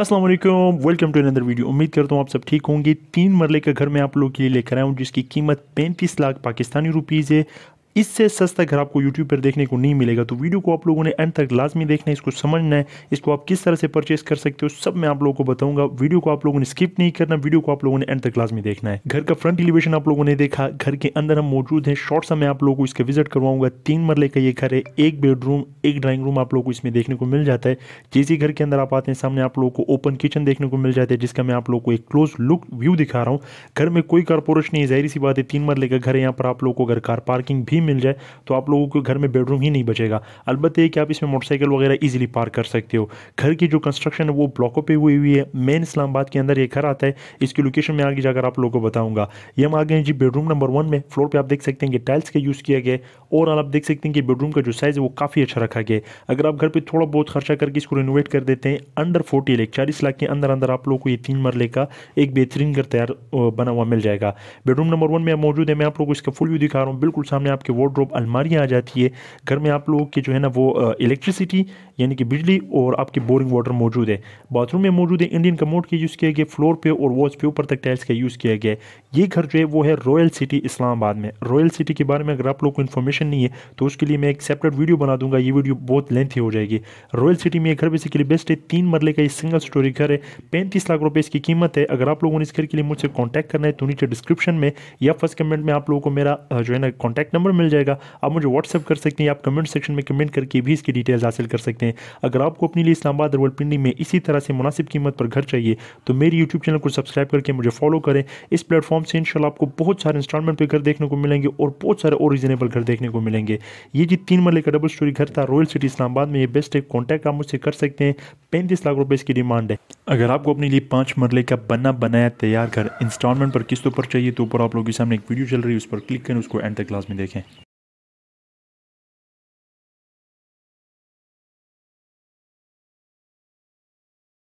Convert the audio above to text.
अस्सलाम वालेकुम welcome to another video उम्मीद करता हूँ आप सब ठीक होंगे तीन मरले का घर मैं आप लोग के लिए लेकर आया हूँ जिसकी कीमत पैंतीस लाख पाकिस्तानी रुपीज़ है इससे सस्ता घर आपको यूट्यूब पर देखने को नहीं मिलेगा तो वीडियो को आप लोगों ने एंड तक लाजमी देखना है इसको समझना है इसको आप किस तरह से परचेस कर सकते हो सब मैं आप लोगों को बताऊंगा वीडियो को आप लोगों ने स्किप नहीं करना वीडियो को आप लोगों ने एंड तक लाजमी देखना है घर का फ्रंट एलिवेशन आप लोगों ने देखा घर के अंदर हम मौजूद है शॉर्ट समय आप लोगों को इसका विजिट करवाऊंगा तीन मरले का ये घर है एक बेडरूम एक ड्राइंग रूम आप लोग को इसमें देखने को मिल जाता है जैसे घर के अंदर आप आते हैं सामने आप लोगों को ओपन किचन देखने को मिल जाता है जिसका मैं आप लोग को एक क्लोज लुक व्यू दिखा रहा हूँ घर में कोई कारपोरेशन नहीं जाहिर सी बात है तीन मरले का घर है यहाँ पर आप लोग को अगर कार पार्किंग भी ही मिल जाए तो आप लोगों के घर में बेडरूम ही नहीं बचेगा अलबत्त ये कि आप इसमें मोटरसाइकिल वगैरह ईजिली पार्क कर सकते हो घर की जो कंस्ट्रक्शन है वो ब्लॉकों पर हुई हुई है मेन इस्लामाबाद के अंदर ये घर आता है इसकी लोकेशन में आगे जाकर आप लोगों को बताऊँगा ये हम आ गए हैं जी बेडरूम नंबर वन में फ्लोर पर आप देख सकते हैं कि टाइल्स का यूज़ किया गया और आप देख सकते हैं कि बेडरूम का जो साइज़ है वो काफ़ी अच्छा रखा गया अगर आप घर पर थोड़ा बहुत खर्चा करके इसको रिनोवेट कर देते हैं अंडर फोर्टी लेख चालीस लाख के अंदर अंदर आप लोग को ये तीन मरले का एक बेहतरीन घर तैयार बना हुआ मिल जाएगा बेडरूम नंबर वन में मौजूद है मैं आप लोगों को इसका फुल व्यू दिखा रहा हूँ बिल्कुल सामने आपके आपके वार्ड्रोब अलमारियाँ आ जाती है घर में आप लोगों के जो है ना वो इलेक्ट्रिसिटी यानी कि बिजली और आपके बोरिंग वाटर मौजूद है बाथरूम में मौजूद है इंडियन कमोड के यूज़ किया गया फ्लोर पे और वॉच पे ऊपर तक टाइल्स का यूज़ किया गया है ये घर जो है वो है रॉयल सिटी इस्लामाबाद में रॉयल सिटी के बारे में अगर आप लोग को इन्फॉर्मेशन नहीं है तो उसके लिए मैं एक सेपरेट वीडियो बना दूंगा ये वीडियो बहुत लेंथी हो जाएगी रॉयल सिटी में यह घर बेसिकली बेस्ट है तीन मरले का ये सिंगल स्टोरी घर है पैंतीस लाख रुपये इसकी कीमत है अगर आप लोगों ने इस घर के लिए मुझसे कॉन्टैक्ट करना है तो नीचे डिस्क्रिप्शन में या फर्स्ट कमेंट में आप लोगों को मेरा जो है ना कॉन्टैक्ट नंबर मिल जाएगा आप मुझे व्हाट्सअप कर सकते हैं आप कमेंट सेक्शन में कमेंट करके भी इसकी डिटेल्स हासिल कर सकते हैं अगर आपको अपने लिए इस्लामाबाद और में इसी तरह से मुनासिब कीमत पर घर चाहिए तो मेरे यूट्यूब चैनल को सब्सक्राइब करके मुझे फॉलो करें इस प्लेटफॉर्म से इनशाला आपको बहुत सारे इंस्टॉलमेंट पर घर देखने को मिलेंगे और बहुत सारे और रिजनेबल घर देखने को मिलेंगे ये जी तीन मरले का डबल स्टोरी घर था रॉयल सिटी इस्लाबाद में ये बेस्ट है कॉन्टैक्ट आप मुझसे कर सकते हैं पैंतीस लाख रुपये इसकी डिमांड है अगर आपको अपने लिए पाँच मरले का बना बनाया तैयार कर इंस्टॉलमेंट पर किस्तों पर चाहिए तो ऊपर आप लोगों के सामने एक वीडियो चल रही है उस पर क्लिक करें उसको एंड तक क्लास में देखें